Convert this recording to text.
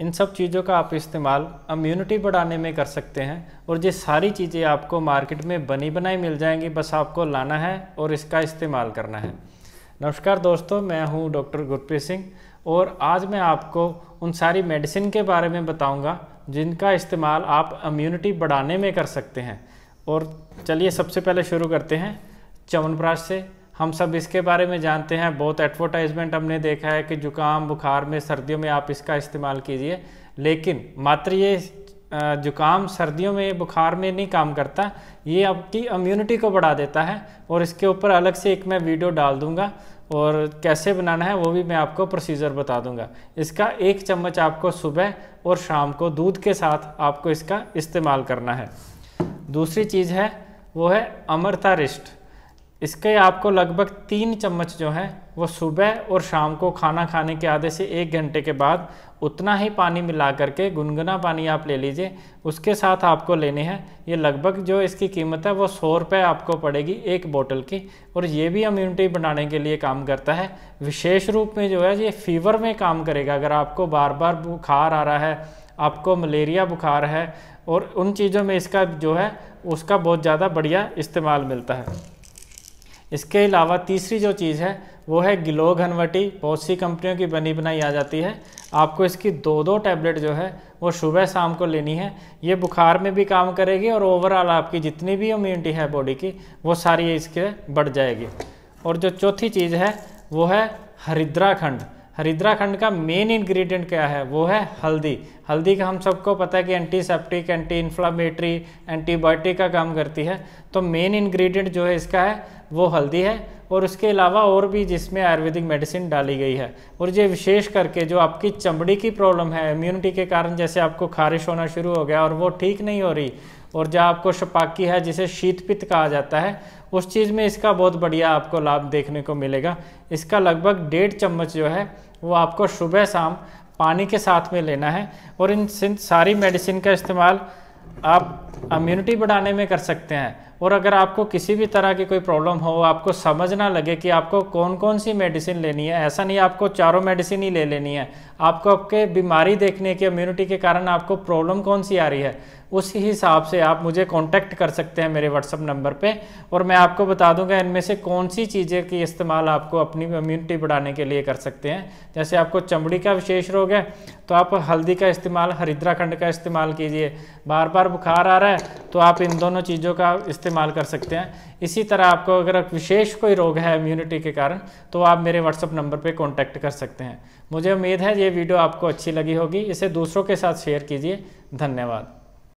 इन सब चीज़ों का आप इस्तेमाल इम्यूनिटी बढ़ाने में कर सकते हैं और ये सारी चीज़ें आपको मार्केट में बनी बनाई मिल जाएंगी बस आपको लाना है और इसका इस्तेमाल करना है नमस्कार दोस्तों मैं हूं डॉक्टर गुरप्रीत सिंह और आज मैं आपको उन सारी मेडिसिन के बारे में बताऊंगा जिनका इस्तेमाल आप इम्यूनिटी बढ़ाने में कर सकते हैं और चलिए सबसे पहले शुरू करते हैं चवनप्राश से हम सब इसके बारे में जानते हैं बहुत एडवर्टाइजमेंट हमने देखा है कि जुकाम बुखार में सर्दियों में आप इसका इस्तेमाल कीजिए लेकिन मात्र ये जुकाम सर्दियों में बुखार में नहीं काम करता ये आपकी इम्यूनिटी को बढ़ा देता है और इसके ऊपर अलग से एक मैं वीडियो डाल दूंगा और कैसे बनाना है वो भी मैं आपको प्रोसीजर बता दूंगा इसका एक चम्मच आपको सुबह और शाम को दूध के साथ आपको इसका इस्तेमाल करना है दूसरी चीज़ है वो है अमरता रिस्ट इसके आपको लगभग तीन चम्मच जो है वो सुबह और शाम को खाना खाने के आधे से एक घंटे के बाद उतना ही पानी मिला करके गुनगुना पानी आप ले लीजिए उसके साथ आपको लेने हैं ये लगभग जो इसकी कीमत है वो सौ रुपये आपको पड़ेगी एक बोतल की और ये भी इम्यूनिटी बनाने के लिए काम करता है विशेष रूप में जो है ये फीवर में काम करेगा अगर आपको बार बार बुखार आ रहा है आपको मलेरिया बुखार है और उन चीज़ों में इसका जो है उसका बहुत ज़्यादा बढ़िया इस्तेमाल मिलता है इसके अलावा तीसरी जो चीज़ है वो है गिलो घनवटी बहुत सी कंपनियों की बनी बनाई आ जाती है आपको इसकी दो दो टैबलेट जो है वो सुबह शाम को लेनी है ये बुखार में भी काम करेगी और ओवरऑल आपकी जितनी भी इम्यूनिटी है बॉडी की वो सारी इसके बढ़ जाएगी और जो चौथी चीज़ है वो है हरिद्राखंड हरिद्राखंड का मेन इंग्रेडिएंट क्या है वो है हल्दी हल्दी का हम सबको पता है कि एंटीसेप्टिक एंटी इन्फ्लामेटरी एंटीबायोटिक का काम करती है तो मेन इंग्रेडिएंट जो है इसका है वो हल्दी है और उसके अलावा और भी जिसमें आयुर्वेदिक मेडिसिन डाली गई है और ये विशेष करके जो आपकी चमड़ी की प्रॉब्लम है इम्यूनिटी के कारण जैसे आपको खारिश होना शुरू हो गया और वो ठीक नहीं हो रही और जहाँ आपको शपाकी है जिसे शीतपित कहा जाता है उस चीज़ में इसका बहुत बढ़िया आपको लाभ देखने को मिलेगा इसका लगभग डेढ़ चम्मच जो है वो आपको सुबह शाम पानी के साथ में लेना है और इन सारी मेडिसिन का इस्तेमाल आप इम्यूनिटी बढ़ाने में कर सकते हैं और अगर आपको किसी भी तरह की कोई प्रॉब्लम हो आपको समझ ना लगे कि आपको कौन कौन सी मेडिसिन लेनी है ऐसा नहीं आपको चारों मेडिसिन ही ले लेनी है आपको आपके बीमारी देखने की इम्यूनिटी के कारण आपको प्रॉब्लम कौन सी आ रही है उसी हिसाब से आप मुझे कॉन्टैक्ट कर सकते हैं मेरे व्हाट्सअप नंबर पर और मैं आपको बता दूंगा इनमें से कौन सी चीज़ें की इस्तेमाल आपको अपनी इम्यूनिटी बढ़ाने के लिए कर सकते हैं जैसे आपको चमड़ी का विशेष रोग है तो आप हल्दी का इस्तेमाल हरिद्राखंड का इस्तेमाल कीजिए बार बार बुखार आ रहा है है तो आप इन दोनों चीज़ों का इस्तेमाल कर सकते हैं इसी तरह आपको अगर विशेष कोई रोग है इम्यूनिटी के कारण तो आप मेरे व्हाट्सअप नंबर पर कॉन्टैक्ट कर सकते हैं मुझे उम्मीद है ये वीडियो आपको अच्छी लगी होगी इसे दूसरों के साथ शेयर कीजिए धन्यवाद